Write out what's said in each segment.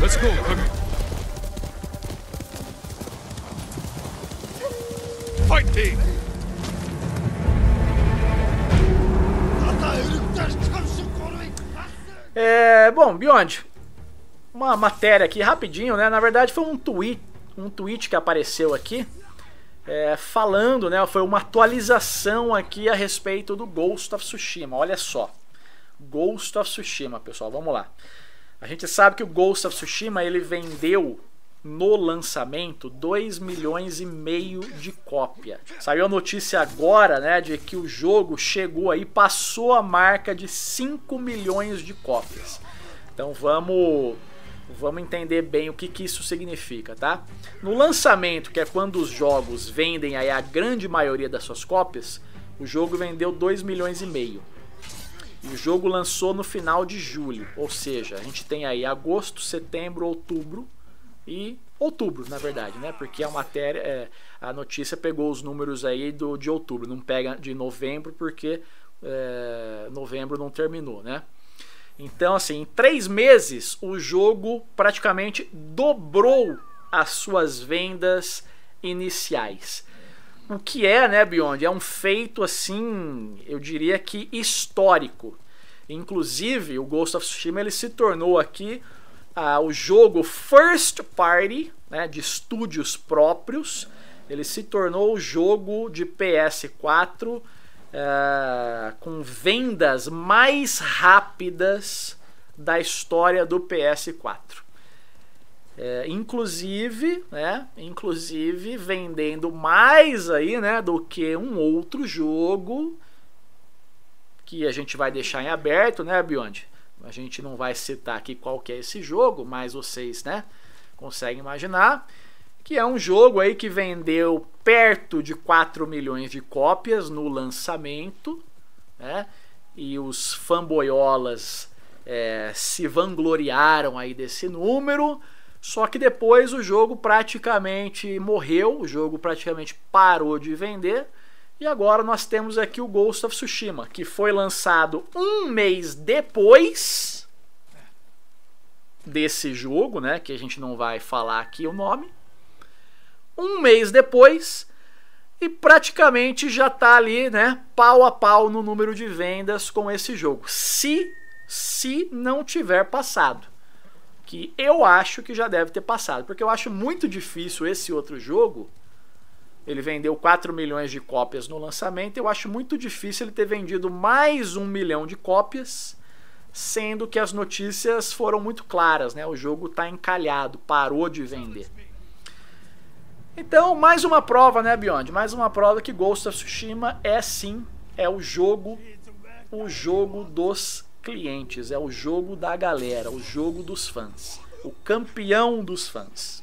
Let's go, Cookie. Fight team! É, bom, Beyond, uma matéria aqui rapidinho, né? Na verdade foi um tweet, um tweet que apareceu aqui é, falando, né? Foi uma atualização aqui a respeito do Ghost of Tsushima. Olha só, Ghost of Tsushima, pessoal, vamos lá. A gente sabe que o Ghost of Tsushima ele vendeu no lançamento 2 milhões e meio de cópia. Saiu a notícia agora, né, de que o jogo chegou aí, passou a marca de 5 milhões de cópias. Então vamos vamos entender bem o que, que isso significa, tá? No lançamento, que é quando os jogos vendem aí a grande maioria das suas cópias, o jogo vendeu 2 milhões e meio. E o jogo lançou no final de julho, ou seja, a gente tem aí agosto, setembro, outubro e outubro, na verdade, né? Porque a matéria, é, a notícia pegou os números aí do de outubro, não pega de novembro porque é, novembro não terminou, né? Então, assim, em três meses o jogo praticamente dobrou as suas vendas iniciais o que é, né, Beyond? É um feito assim, eu diria que histórico. Inclusive, o Ghost of Tsushima ele se tornou aqui ah, o jogo first party, né, de estúdios próprios. Ele se tornou o jogo de PS4 ah, eh, com vendas mais rápidas da história do PS4. É, inclusive, né, inclusive vendendo mais aí, né, do que um outro jogo que a gente vai deixar em aberto, né, Beyond? A gente não vai citar aqui qual que é esse jogo, mas vocês, né, conseguem imaginar que é um jogo aí que vendeu perto de 4 milhões de cópias no lançamento, né? E os fanboyolas é, se vangloriaram aí desse número, só que depois o jogo praticamente morreu, o jogo praticamente parou de vender. E agora nós temos aqui o Ghost of Tsushima, que foi lançado um mês depois desse jogo, né? Que a gente não vai falar aqui o nome. Um mês depois e praticamente já está ali, né? Pau a pau no número de vendas com esse jogo. Se se não tiver passado que eu acho que já deve ter passado, porque eu acho muito difícil esse outro jogo. Ele vendeu 4 milhões de cópias no lançamento, eu acho muito difícil ele ter vendido mais um milhão de cópias, sendo que as notícias foram muito claras, né? O jogo está encalhado, parou de vender. Então, mais uma prova, né, Beyond? Mais uma prova que Ghost of Tsushima é sim, é o jogo, o jogo dos clientes, é o jogo da galera, o jogo dos fãs, o campeão dos fãs.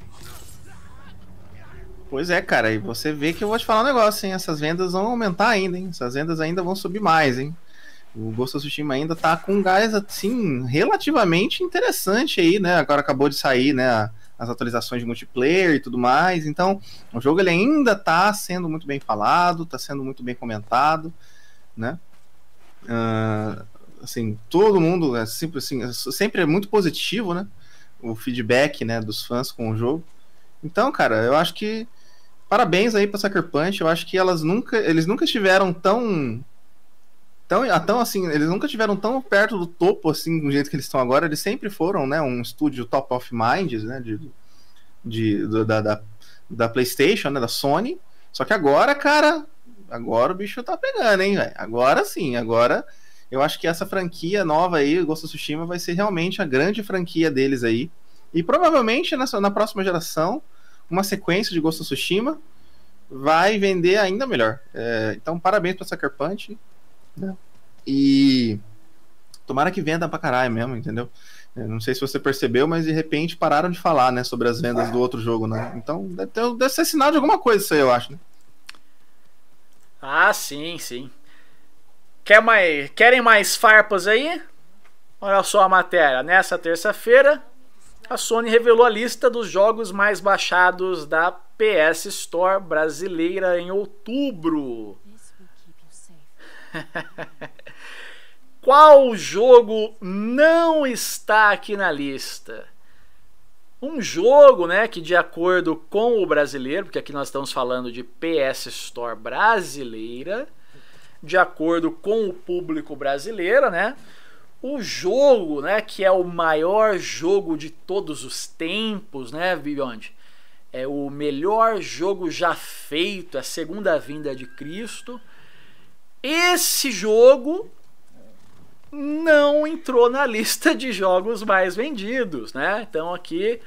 Pois é, cara, e você vê que eu vou te falar um negócio, hein? Essas vendas vão aumentar ainda, hein? Essas vendas ainda vão subir mais, hein? O Ghost of Tsushima ainda tá com um gás, assim, relativamente interessante aí, né? Agora acabou de sair, né? As atualizações de multiplayer e tudo mais. Então, o jogo ele ainda tá sendo muito bem falado, tá sendo muito bem comentado, né? Uh, assim, todo mundo é sempre assim, é, sempre é muito positivo, né? O feedback, né, dos fãs com o jogo. Então, cara, eu acho que parabéns aí para Sucker Punch. Eu acho que elas nunca, eles nunca estiveram tão tão, ah, tão assim, eles nunca tiveram tão perto do topo assim, do jeito que eles estão agora. Eles sempre foram, né, um estúdio top of minds, né, de, de do, da, da, da PlayStation, né, da Sony. Só que agora, cara, agora o bicho tá pegando, hein, Agora sim, agora eu acho que essa franquia nova aí, Ghost of Tsushima, vai ser realmente a grande franquia deles aí. E provavelmente nessa, na próxima geração, uma sequência de Ghost of Tsushima vai vender ainda melhor. É, então, parabéns pra Sucker Punch. Né? E tomara que venda pra caralho mesmo, entendeu? Eu é, não sei se você percebeu, mas de repente pararam de falar, né, sobre as vendas do outro jogo, né? Então, deve, ter, deve ser sinal de alguma coisa isso aí, eu acho, né? Ah, sim, sim. Quer mais, querem mais farpas aí? Olha só a matéria. Nessa terça-feira, a Sony revelou a lista dos jogos mais baixados da PS Store brasileira em outubro. Qual jogo não está aqui na lista? Um jogo, né, que de acordo com o brasileiro, porque aqui nós estamos falando de PS Store brasileira, de acordo com o público brasileiro, né? O jogo, né, que é o maior jogo de todos os tempos, né, Beyond? É o melhor jogo já feito, é a segunda vinda de Cristo. Esse jogo não entrou na lista de jogos mais vendidos, né? Então aqui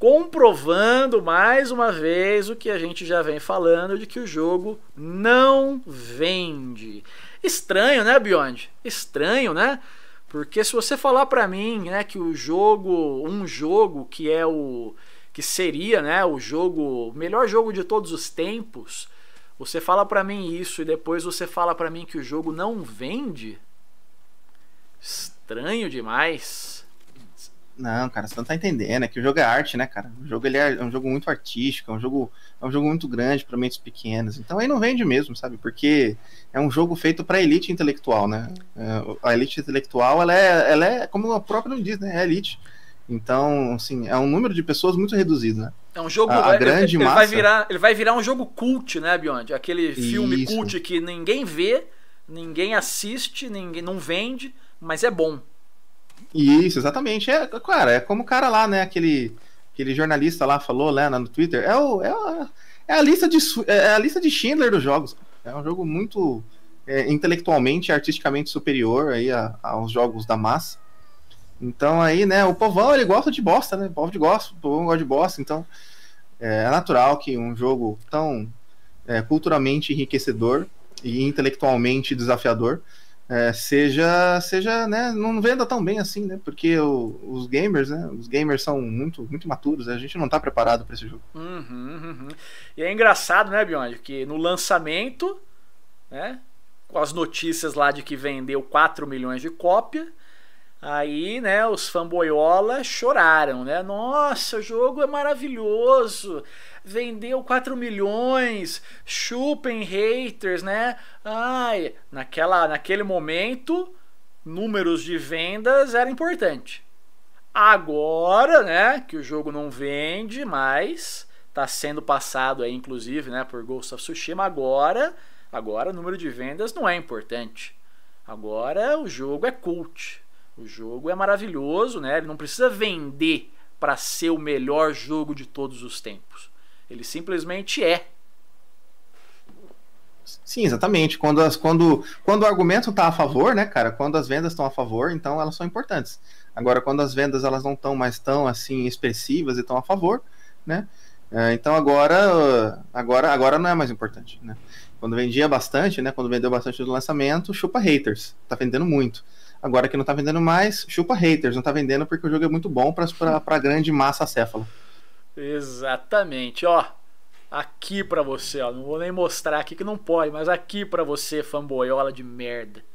comprovando mais uma vez o que a gente já vem falando de que o jogo não vende. Estranho, né, Beyond? Estranho, né? Porque se você falar para mim, né, que o jogo, um jogo que é o que seria, né, o jogo, melhor jogo de todos os tempos, você fala para mim isso e depois você fala para mim que o jogo não vende? Estranho demais. Não, cara, você não tá entendendo. É que o jogo é arte, né, cara? O jogo ele é, é um jogo muito artístico, é um jogo, é um jogo muito grande para mentes pequenas. Então aí não vende mesmo, sabe? Porque é um jogo feito para elite intelectual, né? É, a elite intelectual, ela é, ela é como a própria não diz, né? É elite. Então, assim, é um número de pessoas muito reduzido, né? É um jogo. A, a é, grande ele, massa. Vai virar, ele vai virar um jogo cult, né, Beyond? Aquele Isso. filme cult que ninguém vê, ninguém assiste, ninguém não vende, mas é bom. Isso, exatamente. É, cara, é como o cara lá, né? Aquele, aquele jornalista lá falou, né, no Twitter. É, o, é, a, é a lista de, é, é a lista de Schindler dos jogos. É um jogo muito é, intelectualmente e artisticamente superior aí a, aos jogos da massa. Então aí, né, o povão ele gosta de bosta, né? O povo de gosta, o povão gosta de bosta, então é, é natural que um jogo tão é, culturalmente enriquecedor e intelectualmente desafiador é, seja, seja, né, não venda tão bem assim, né? Porque o, os gamers, né? Os gamers são muito, muito maturos, né? a gente não tá preparado para esse jogo. Uhum, uhum. E é engraçado, né, Beyond, que no lançamento, né, com as notícias lá de que vendeu 4 milhões de cópia, Aí, né, os fanboyola choraram, né? Nossa, o jogo é maravilhoso. Vendeu 4 milhões. Chupem haters, né? Ai, naquela, naquele momento, números de vendas era importante. Agora, né, que o jogo não vende mais, tá sendo passado aí inclusive, né, por Ghost of Tsushima agora, agora o número de vendas não é importante. Agora o jogo é cult. O jogo é maravilhoso, né? Ele não precisa vender para ser o melhor jogo de todos os tempos. Ele simplesmente é. Sim, exatamente. Quando, as, quando, quando o argumento está a favor, né, cara? Quando as vendas estão a favor, então elas são importantes. Agora, quando as vendas elas não estão mais tão assim expressivas e estão a favor, né? É, então agora, agora, agora não é mais importante, né? Quando vendia bastante, né? Quando vendeu bastante do lançamento, chupa haters. Tá vendendo muito. Agora que não tá vendendo mais, chupa haters, não tá vendendo porque o jogo é muito bom pra, pra, pra grande massa acéfala. Exatamente, ó. Aqui pra você, ó. Não vou nem mostrar aqui que não pode, mas aqui pra você, fanboyola de merda.